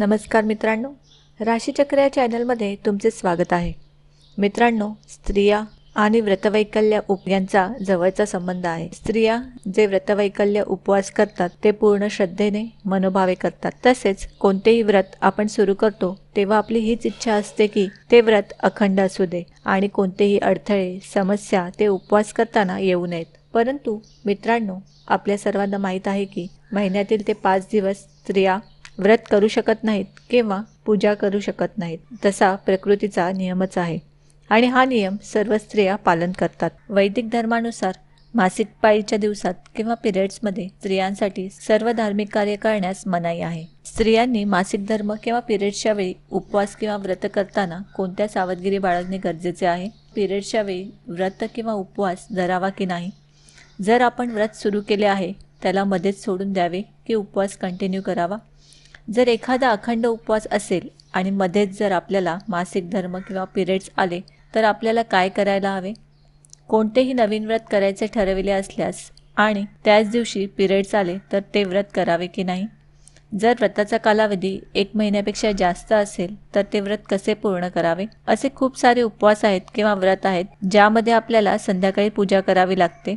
नमस्कार मित्रांनो राशीचक्र या चॅनलमध्ये तुमचे स्वागत आहे मित्रांनो स्त्रिया आणि व्रतवैकल्य उप यांचा जवळचा संबंध आहे स्त्रिया जे व्रतवैकल्य उपवास करतात ते पूर्ण श्रद्धेने मनोभावे करतात तसेच कोणतेही व्रत आपण सुरू करतो तेव्हा आपली हीच इच्छा असते की ते व्रत अखंड असू दे आणि कोणतेही अडथळे समस्या ते उपवास करताना येऊ नयेत परंतु मित्रांनो आपल्या सर्वांना माहीत आहे की महिन्यातील ते पाच दिवस स्त्रिया व्रत करू शकत नाहीत किंवा पूजा करू शकत नाहीत तसा प्रकृतीचा नियमच आहे आणि हा नियम सर्व स्त्रिया पालन करतात वैदिक धर्मानुसार मासिक पाळीच्या दिवसात किंवा पिरियड्समध्ये स्त्रियांसाठी सर्व धार्मिक कार्य करण्यास मनाई आहे स्त्रियांनी मासिक धर्म किंवा पिरियड्सच्या वेळी उपवास किंवा व्रत करताना कोणत्या सावधगिरी बाळगणे गरजेचे आहे पिरियड्सच्या वेळी व्रत किंवा उपवास धरावा की नाही जर आपण व्रत सुरू केले आहे त्याला मध्येच सोडून द्यावे की उपवास कंटिन्यू करावा जर एखादा अखंड उपवास असेल आणि मध्येच जर आपल्याला मासिक धर्म किंवा पिरियड्स आले तर आपल्याला काय करायला हवे कोणतेही नवीन व्रत करायचे ठरविले असल्यास आणि त्याच दिवशी पिरियड्स आले तर ते व्रत करावे की नाही जर व्रताचा कालावधी एक महिन्यापेक्षा जास्त असेल तर ते व्रत कसे पूर्ण करावे असे खूप सारे उपवास आहेत किंवा व्रत आहेत ज्यामध्ये आपल्याला संध्याकाळी पूजा करावी लागते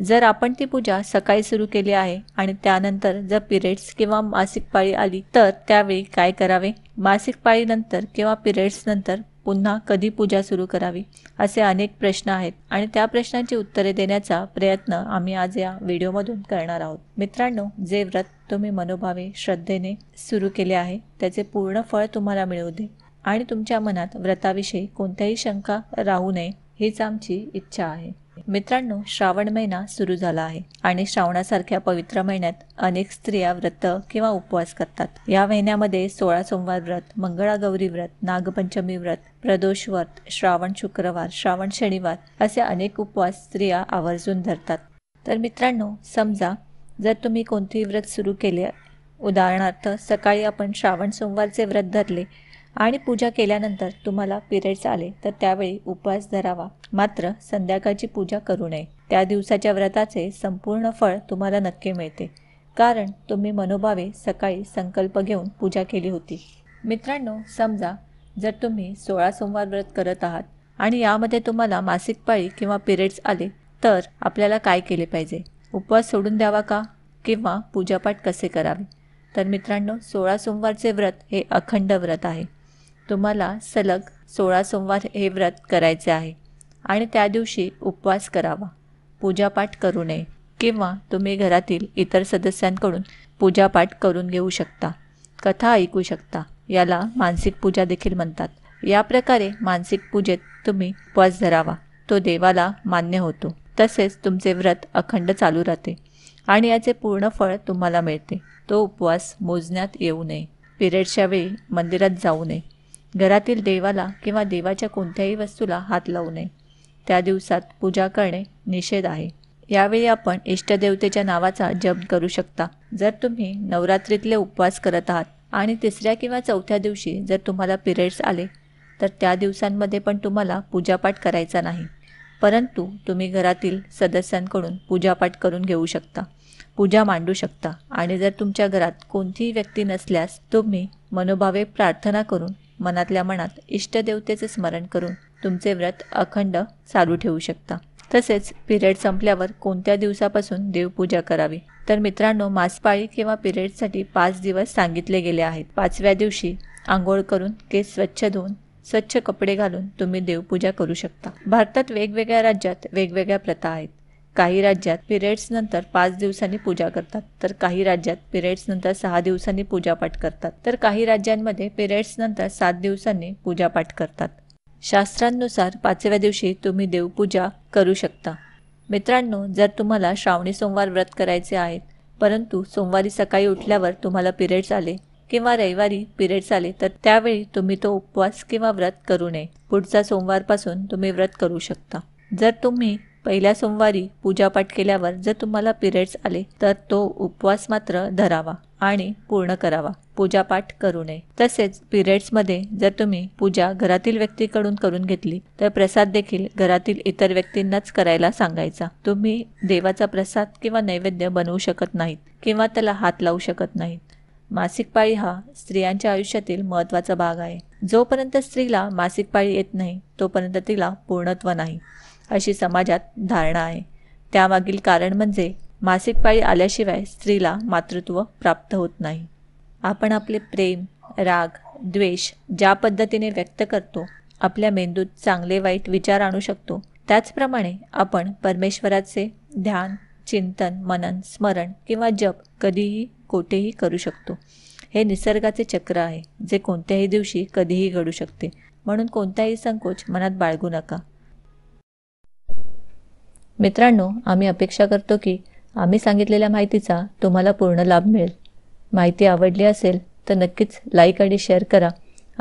जर आपण ती पूजा सकाळी सुरू केली आहे आणि त्यानंतर जर पिरियड्स किंवा मासिक पाळी आली तर त्यावेळी काय करावे मासिक पाळीनंतर किंवा पिरियड्सनंतर पुन्हा कधी पूजा सुरू करावी असे अनेक प्रश्न आहेत आणि त्या प्रश्नांची उत्तरे देण्याचा प्रयत्न आम्ही आज या व्हिडिओमधून करणार आहोत मित्रांनो जे व्रत तुम्ही मनोभावे श्रद्धेने सुरू केले आहे त्याचे पूर्ण फळ तुम्हाला मिळू दे आणि तुमच्या मनात व्रताविषयी कोणत्याही शंका राहू नये हीच आमची इच्छा आहे मित्रांनो श्रावण महिना सुरू झाला आहे आणि श्रावणासारख्या पवित्र महिन्यात अनेक स्त्रिया व्रत किंवा उपवास करतात या महिन्यामध्ये सोळा सोमवार व्रत मंगळागौरी व्रत नागपंचमी व्रत प्रदोष व्रत श्रावण शुक्रवार श्रावण शनिवार असे अनेक उपवास स्त्रिया आवर्जून धरतात तर मित्रांनो समजा जर तुम्ही कोणतेही व्रत सुरू केले उदाहरणार्थ सकाळी आपण श्रावण सोमवारचे व्रत धरले आणि पूजा केल्यानंतर तुम्हाला पिरियड्स आले तर त्यावेळी उपवास धरावा मात्र संध्याकाळची पूजा करू नये त्या दिवसाच्या व्रताचे संपूर्ण फळ तुम्हाला नक्की मिळते कारण तुम्ही मनोभावे सकाळी संकल्प घेऊन पूजा केली होती मित्रांनो समजा जर तुम्ही सोळा सोमवार व्रत करत आहात आणि यामध्ये तुम्हाला मासिक पाळी किंवा पिरियड्स आले तर आपल्याला काय केले पाहिजे उपवास सोडून द्यावा का किंवा पूजापाठ कसे करावे तर मित्रांनो सोळा सोमवारचे व्रत हे अखंड व्रत आहे तुम्हाला सलग सोळा सोमवार हे व्रत करायचे आहे आणि त्या दिवशी उपवास करावा पूजापाठ करू नये किंवा तुम्ही घरातील इतर सदस्यांकडून पूजापाठ करून घेऊ शकता कथा ऐकू शकता याला मानसिक पूजा देखील म्हणतात या प्रकारे मानसिक पूजेत तुम्ही उपवास धरावा तो देवाला मान्य होतो तसेच तुमचे व्रत अखंड चालू राहते आणि याचे पूर्ण फळ तुम्हाला मिळते तो उपवास मोजण्यात येऊ नये पिरियडच्या वेळी मंदिरात जाऊ नये घरातील देवाला किंवा देवाच्या कोणत्याही वस्तूला हात लावू नये त्या दिवसात पूजा करणे निषेध आहे यावेळी आपण इष्टदेवतेच्या नावाचा जप करू शकता जर तुम्ही नवरात्रीतले उपवास करत आहात आणि तिसऱ्या किंवा चौथ्या दिवशी जर तुम्हाला पिरियड्स आले तर त्या दिवसांमध्ये पण तुम्हाला पूजापाठ करायचा नाही परंतु तुम्ही घरातील सदस्यांकडून पूजापाठ करून घेऊ शकता पूजा मांडू शकता आणि जर तुमच्या घरात कोणतीही व्यक्ती नसल्यास तुम्ही मनोभावे प्रार्थना करून मनातल्या मनात इष्टदेवतेचे स्मरण करून तुमचे व्रत अखंड चालू ठेवू शकता तसेच पिरियड संपल्यावर कोणत्या दिवसापासून देवपूजा करावी तर मित्रांनो मासपाळी किंवा पिरियडसाठी पाच दिवस सांगितले गेले आहेत पाचव्या दिवशी आंघोळ करून केस स्वच्छ धुवून स्वच्छ कपडे घालून तुम्ही देवपूजा करू शकता भारतात वेगवेगळ्या राज्यात वेगवेगळ्या प्रथा आहेत काही राज्यात पिरियड्सनंतर पाच दिवसांनी पूजा करतात तर काही राज्यात पिरियड्सनंतर सहा दिवसांनी पूजापाठ करतात तर काही राज्यांमध्ये पिरियड्सनंतर सात दिवसांनी पूजापाठ करतात शास्त्रांनुसार पाचव्या दिवशी तुम्ही देवपूजा करू शकता मित्रांनो जर तुम्हाला श्रावणी सोमवार व्रत करायचे आहेत परंतु सोमवारी सकाळी उठल्यावर तुम्हाला पिरियड्स आले किंवा रविवारी पिरियड्स आले तर त्यावेळी तुम्ही तो उपवास किंवा व्रत करू नये पुढचा सोमवारपासून तुम्ही व्रत करू शकता जर तुम्ही पहिल्या सोमवारी पूजापाठ केल्यावर जर तुम्हाला पिरियड्स आले तर तो उपवास मात्र धरावा आणि पूर्ण करावा पूजापाठ करू नये तसेच पिरियड्समध्ये जर तुम्ही पूजा घरातील व्यक्तीकडून करून घेतली तर प्रसाद देखील घरातील इतर व्यक्तींनाच करायला सांगायचा तुम्ही देवाचा प्रसाद किंवा नैवेद्य बनवू शकत नाहीत किंवा त्याला हात लावू शकत नाहीत मासिक पाळी हा स्त्रियांच्या आयुष्यातील महत्त्वाचा भाग आहे जोपर्यंत स्त्रीला मासिक पाळी येत नाही तोपर्यंत तिला पूर्णत्व नाही अशी समाजात धारणा आहे त्यामागील कारण म्हणजे मासिक पाळी आल्याशिवाय स्त्रीला मातृत्व प्राप्त होत नाही आपण आपले प्रेम राग द्वेष ज्या पद्धतीने व्यक्त करतो आपल्या मेंदूत चांगले वाईट विचार आणू शकतो त्याचप्रमाणे आपण परमेश्वराचे ध्यान चिंतन मनन स्मरण किंवा जप कधीही कोठेही करू शकतो हे निसर्गाचे चक्र आहे जे कोणत्याही दिवशी कधीही घडू शकते म्हणून कोणताही संकोच मनात बाळगू नका मित्रांनो आम्ही अपेक्षा करतो की आम्ही सांगितलेल्या माहितीचा तुम्हाला पूर्ण लाभ मिळेल माहिती आवडली असेल तर नक्कीच लाईक आणि शेअर करा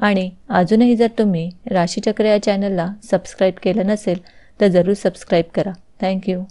आणि अजूनही जर तुम्ही राशीचक्र या चॅनलला सबस्क्राईब केलं नसेल तर जरूर सबस्क्राईब करा थँक्यू